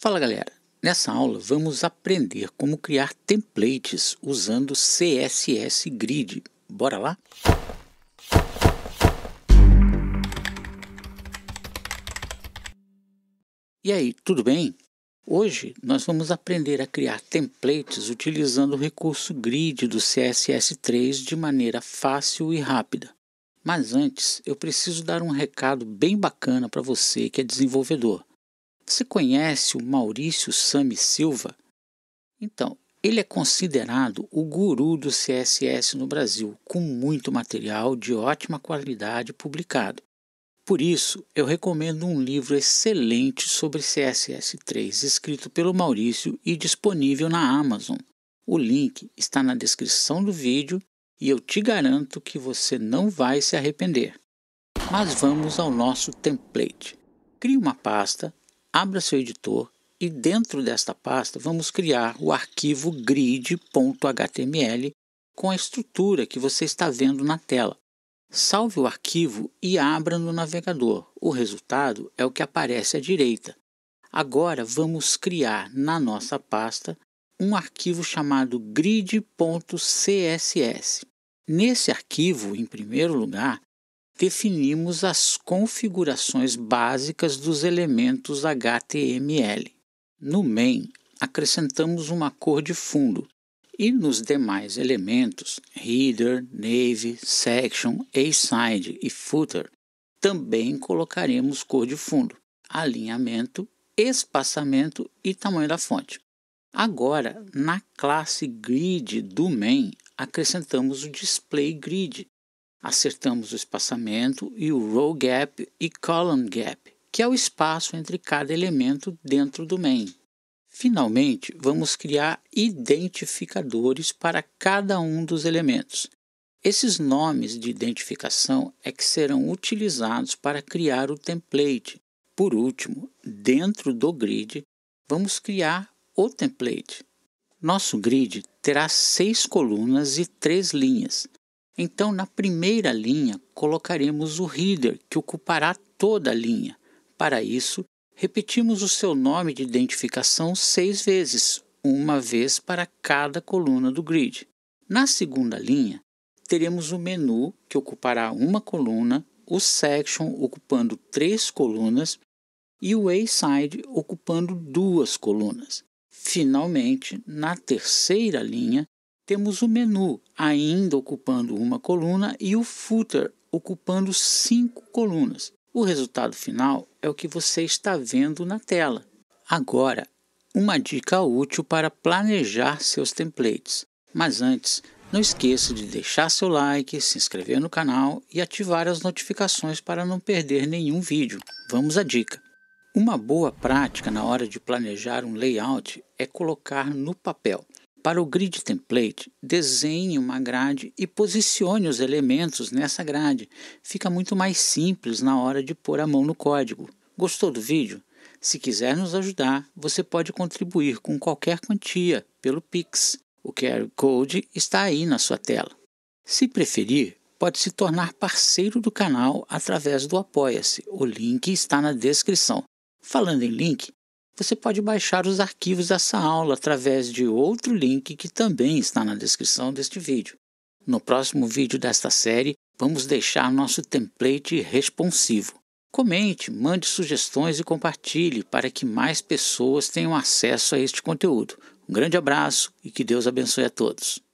Fala galera, nessa aula vamos aprender como criar templates usando CSS Grid. Bora lá? E aí, tudo bem? Hoje nós vamos aprender a criar templates utilizando o recurso Grid do CSS3 de maneira fácil e rápida. Mas antes, eu preciso dar um recado bem bacana para você que é desenvolvedor. Você conhece o Maurício Sami Silva? Então, ele é considerado o guru do CSS no Brasil, com muito material de ótima qualidade publicado. Por isso, eu recomendo um livro excelente sobre CSS3, escrito pelo Maurício e disponível na Amazon. O link está na descrição do vídeo e eu te garanto que você não vai se arrepender. Mas vamos ao nosso template. Crie uma pasta abra seu editor e dentro desta pasta vamos criar o arquivo grid.html com a estrutura que você está vendo na tela. Salve o arquivo e abra no navegador. O resultado é o que aparece à direita. Agora vamos criar na nossa pasta um arquivo chamado grid.css. Nesse arquivo, em primeiro lugar, definimos as configurações básicas dos elementos HTML. No main, acrescentamos uma cor de fundo e nos demais elementos, header, nave, section, aside e footer, também colocaremos cor de fundo, alinhamento, espaçamento e tamanho da fonte. Agora, na classe grid do main, acrescentamos o display grid, Acertamos o espaçamento e o row gap e column gap, que é o espaço entre cada elemento dentro do main. Finalmente, vamos criar identificadores para cada um dos elementos. Esses nomes de identificação é que serão utilizados para criar o template. Por último, dentro do grid, vamos criar o template. Nosso grid terá seis colunas e três linhas. Então, na primeira linha, colocaremos o header, que ocupará toda a linha. Para isso, repetimos o seu nome de identificação seis vezes, uma vez para cada coluna do grid. Na segunda linha, teremos o menu, que ocupará uma coluna, o section, ocupando três colunas, e o wayside, ocupando duas colunas. Finalmente, na terceira linha, temos o menu, ainda ocupando uma coluna, e o footer ocupando cinco colunas. O resultado final é o que você está vendo na tela. Agora, uma dica útil para planejar seus templates. Mas antes, não esqueça de deixar seu like, se inscrever no canal e ativar as notificações para não perder nenhum vídeo. Vamos à dica! Uma boa prática na hora de planejar um layout é colocar no papel para o grid template, desenhe uma grade e posicione os elementos nessa grade. Fica muito mais simples na hora de pôr a mão no código. Gostou do vídeo? Se quiser nos ajudar, você pode contribuir com qualquer quantia pelo Pix. O QR Code está aí na sua tela. Se preferir, pode se tornar parceiro do canal através do Apoia-se. O link está na descrição. Falando em link, você pode baixar os arquivos dessa aula através de outro link que também está na descrição deste vídeo. No próximo vídeo desta série, vamos deixar nosso template responsivo. Comente, mande sugestões e compartilhe para que mais pessoas tenham acesso a este conteúdo. Um grande abraço e que Deus abençoe a todos.